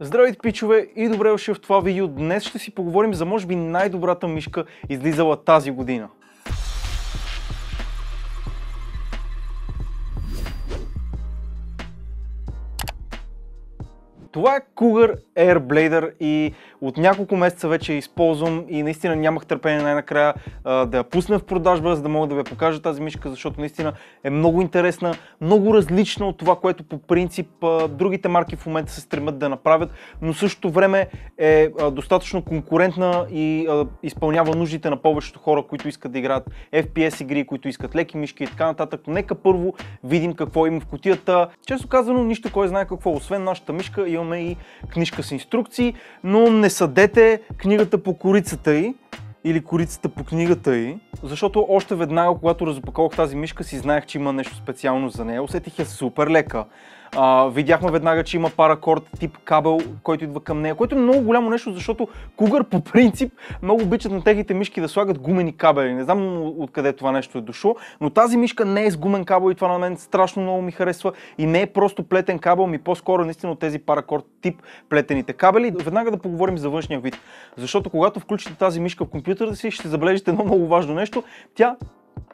Здравейте, пичове и добре дошли в това видео. Днес ще си поговорим за може би най-добрата мишка излизала тази година. Това е Cougar Air Blader и от няколко месеца вече използвам и наистина нямах търпение най-накрая да я пусна в продажба, за да мога да ви покажа тази мишка, защото наистина е много интересна, много различна от това, което по принцип другите марки в момента се стремят да направят, но същото време е достатъчно конкурентна и изпълнява нуждите на повечето хора, които искат да играят FPS игри, които искат леки мишки и така нататък. Нека първо видим какво има в котията. Често казано, нищо кой знае какво, освен нашата мишка имам имаме и книжка с инструкции, но не съдете книгата по корицата й или корицата по книгата й, защото още веднага, когато разопаковах тази мишка, си знаех, че има нещо специално за нея. Усетих я супер лека. А, видяхме веднага, че има паракорд тип кабел, който идва към нея, което е много голямо нещо, защото Кугър по принцип много обичат на техните мишки да слагат гумени кабели. Не знам откъде това нещо е дошло, но тази мишка не е с гумен кабел и това на мен страшно много ми харесва и не е просто плетен кабел, ми по-скоро наистина от тези паракорд тип плетените кабели. Веднага да поговорим за външния вид, защото когато включите тази мишка в компютъра си, ще забележите едно много важно нещо. Тя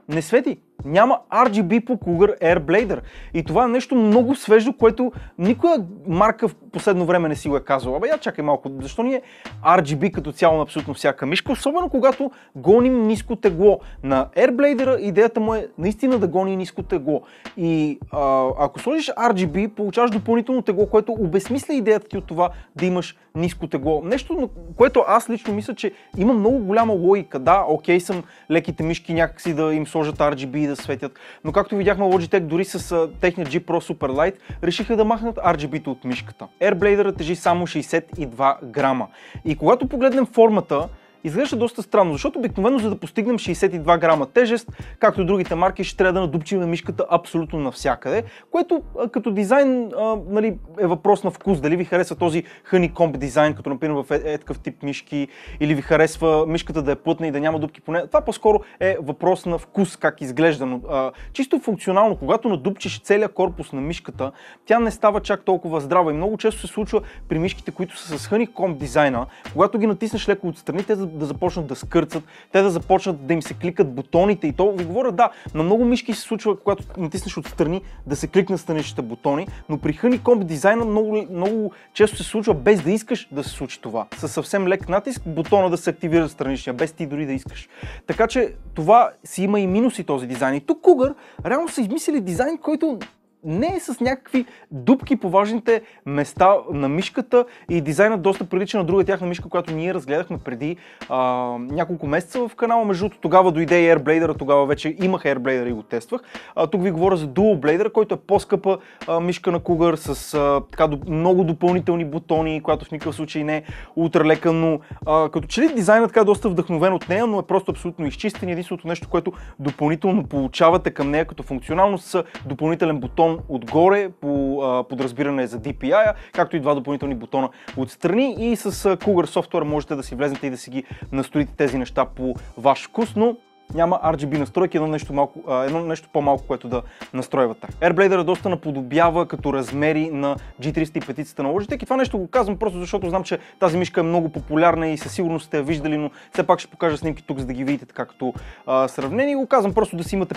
не свети. Няма RGB по Cougar Air Blader. И това е нещо много свежо, което никоя марка в последно време не си го е казала. Абе, я чакай малко, защо ни е RGB като цяло на абсолютно всяка мишка, особено когато гоним ниско тегло. На Air Blader идеята му е наистина да гони ниско тегло. И а, ако сложиш RGB, получаваш допълнително тегло, което обесмисля идеята ти от това да имаш ниско тегло. Нещо, което аз лично мисля, че има много голяма логика. Да, окей съм леките мишки някакси да им сложат RGB и да светят. Но както видяхме Logitech дори с техния G Pro Super Light решиха да махнат RGB-то от мишката. Airblader тежи само 62 грама. И когато погледнем формата, изглежда доста странно, защото обикновено за да постигнем 62 грама тежест, както и другите марки, ще трябва да надупчим мишката абсолютно навсякъде, което като дизайн а, нали, е въпрос на вкус. Дали ви харесва този honeycomb дизайн, като например в е, е такъв тип мишки, или ви харесва мишката да е плътна и да няма дупки поне. Това по-скоро е въпрос на вкус, как изглежда. Но, а, чисто функционално, когато надупчиш целия корпус на мишката, тя не става чак толкова здрава и много често се случва при мишките, които са с honeycomb дизайна, когато ги натиснеш леко отстрани, те да започнат да скърцат, те да започнат да им се кликат бутоните и то ви говоря, да, на много мишки се случва, когато натиснеш отстрани, да се кликнат страничните бутони, но при Honeycomb дизайна много, много често се случва без да искаш да се случи това. Със съвсем лек натиск бутона да се активира страничния, без ти дори да искаш. Така че това си има и минуси този дизайн. И тук Cougar реално са измислили дизайн, който не е с някакви дупки по важните места на мишката и дизайна доста прилича на друга тяхна мишка, която ние разгледахме преди а, няколко месеца в канала. Между другото тогава дойде и Airblader, тогава вече имах Airblader и го тествах. А, тук ви говоря за Dual Blader, който е по-скъпа мишка на Cougar с а, така, много допълнителни бутони, която в никакъв случай не е ултралека, но а, като че ли дизайнът така е доста вдъхновен от нея, но е просто абсолютно изчистен. Единственото нещо, което допълнително получавате към нея като функционалност са допълнителен бутон бутон отгоре по а, подразбиране за DPI, както и два допълнителни бутона отстрани и с Cougar Software можете да си влезнете и да си ги настроите тези неща по ваш вкус, но няма RGB настройки, едно нещо, малко, едно нещо по-малко, което да настройвате. Airblader е доста наподобява като размери на g 305 на Logitech и това нещо го казвам просто защото знам, че тази мишка е много популярна и със сигурност сте я виждали, но все пак ще покажа снимки тук, за да ги видите така като а, сравнение. Го казвам просто да си имате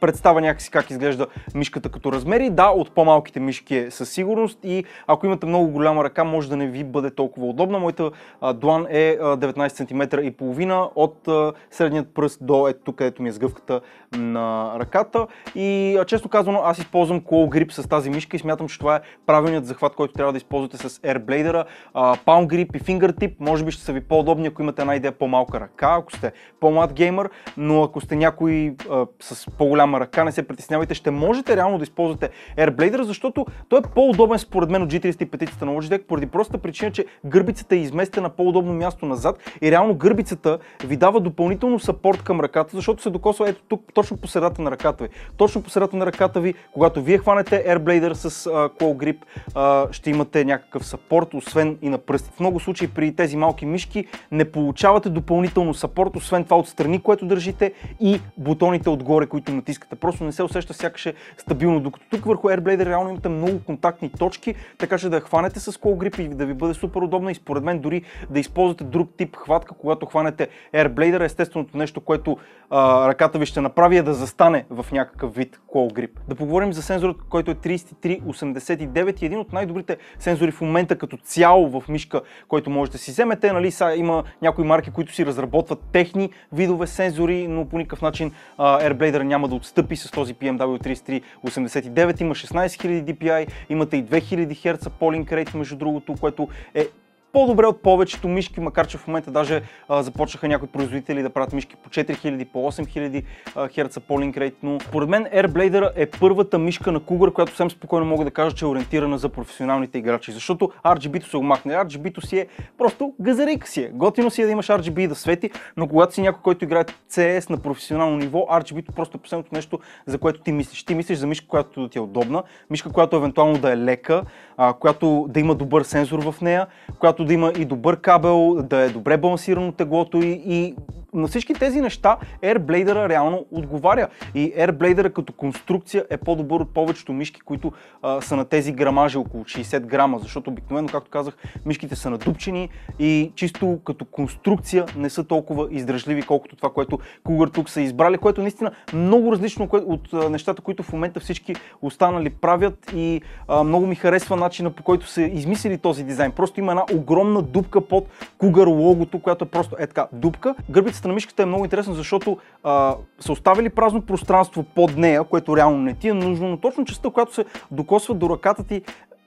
представа някакси как изглежда мишката като размери. Да, от по-малките мишки е със сигурност и ако имате много голяма ръка, може да не ви бъде толкова удобна. Моята длан е 19 см и половина от средният пръст до ето тук, където ми е сгъвката на ръката. И често казано, аз използвам Claw Grip с тази мишка и смятам, че това е правилният захват, който трябва да използвате с Airblader. Palm Grip и Fingertip може би ще са ви по-удобни, ако имате една идея по-малка ръка, ако сте по-млад геймер, но ако сте някой с по-голям голяма ръка, не се притеснявайте, ще можете реално да използвате Airblader, защото той е по-удобен според мен от G305 на Logitech, поради простата причина, че гърбицата е изместена на по-удобно място назад и реално гърбицата ви дава допълнително сапорт към ръката, защото се докосва ето тук, точно по средата на ръката ви. Точно по средата на ръката ви, когато вие хванете Airblader с uh, Claw Grip, uh, ще имате някакъв сапорт, освен и на пръстите. В много случаи при тези малки мишки не получавате допълнително сапорт, освен това от страни, което държите и бутоните отгоре, които натискате искате. Просто не се усеща сякаш е стабилно. Докато тук върху Airblader реално имате много контактни точки, така че да хванете с Call Grip и да ви бъде супер удобно, и според мен дори да използвате друг тип хватка, когато хванете Airblader. Естественото нещо, което а, ръката ви ще направи е да застане в някакъв вид Call Grip. Да поговорим за сензорът, който е 3389 и един от най-добрите сензори в момента като цяло в мишка, който можете да си вземете. Нали, са, има някои марки, които си разработват техни видове сензори, но по никакъв начин а, няма да отстъпи с този PMW 3389, има 16 000 DPI, имате и 2000 Hz polling rate, между другото, което е по-добре от повечето мишки, макар че в момента даже а, започнаха някои производители да правят мишки по 4000, по 8000 Hz polling rate, но поред мен Airblader е първата мишка на Cougar, която съвсем спокойно мога да кажа, че е ориентирана за професионалните играчи, защото RGB-то се омахне. RGB-то си е просто газарик си е. Готино си е да имаш RGB и да свети, но когато си някой, който играе CS на професионално ниво, RGB-то просто е последното нещо, за което ти мислиш. Ти мислиш за мишка, която ти е удобна, мишка, която евентуално да е лека, която да има добър сензор в нея, която да има и добър кабел, да е добре балансирано теглото и, и на всички тези неща Airblader реално отговаря. И Airblader като конструкция е по-добър от повечето мишки, които а, са на тези грамажи около 60 грама, защото обикновено, както казах, мишките са надупчени и чисто като конструкция не са толкова издръжливи, колкото това, което Cougar тук са избрали, което наистина много различно от нещата, които в момента всички останали правят и а, много ми харесва начина по който са измислили този дизайн. Просто има една огромна дупка под Cougar логото, която е просто е така дупка. Гърбицата конструкцията на мишката е много интересна, защото а, са оставили празно пространство под нея, което реално не ти е нужно, но точно частта, която се докосва до ръката ти,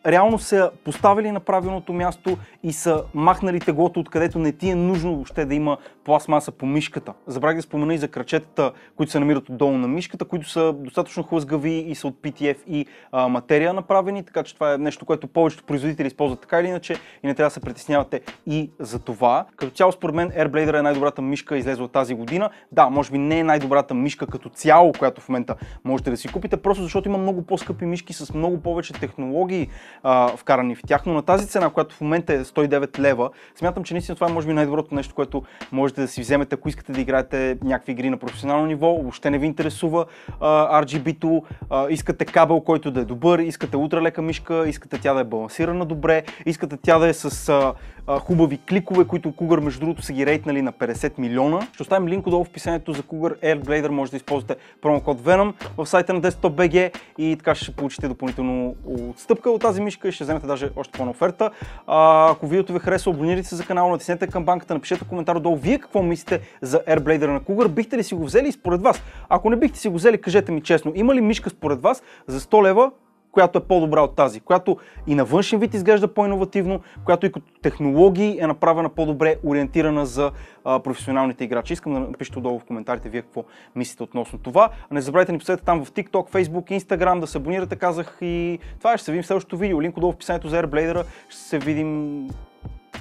реално са поставили на правилното място и са махнали теглото, откъдето не ти е нужно въобще да има пластмаса по мишката. Забравих да спомена и за крачетата, които се намират отдолу на мишката, които са достатъчно хлъзгави и са от PTF и а, материя направени, така че това е нещо, което повечето производители използват така или иначе и не трябва да се притеснявате и за това. Като цяло според мен Airblader е най-добрата мишка излезла тази година. Да, може би не е най-добрата мишка като цяло, която в момента можете да си купите, просто защото има много по-скъпи мишки с много повече технологии, а, вкарани в тях. Но на тази цена, която в момента е 109 лева, смятам, че наистина това е може би най-доброто нещо, което можете да си вземете, ако искате да играете някакви игри на професионално ниво, въобще не ви интересува а, RGB-то, а, искате кабел, който да е добър, искате ултралека мишка, искате тя да е балансирана добре, искате тя да е с хубави кликове, които Cougar между другото са ги рейтнали на 50 милиона. Ще оставим линк отдолу в описанието за Cougar Air Blader, може да използвате промокод Venom в сайта на Desktop.bg и така ще получите допълнително отстъпка от тази мишка и ще вземете даже още по-на оферта. А, ако видеото ви хареса, абонирайте се за канала, натиснете към банката, напишете коментар отдолу вие какво мислите за Air Blader на Cougar, бихте ли си го взели и според вас. Ако не бихте си го взели, кажете ми честно, има ли мишка според вас за 100 лева която е по-добра от тази, която и на външен вид изглежда по-инновативно, която и като технологии е направена по-добре ориентирана за а, професионалните играчи. Искам да напишете отдолу в коментарите вие какво мислите относно това. А не забравяйте ни последвате там в TikTok, Facebook, Instagram, да се абонирате, казах и това ще се видим в следващото видео. Линк отдолу в описанието за Airblader. Ще се видим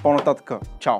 по-нататък. Чао!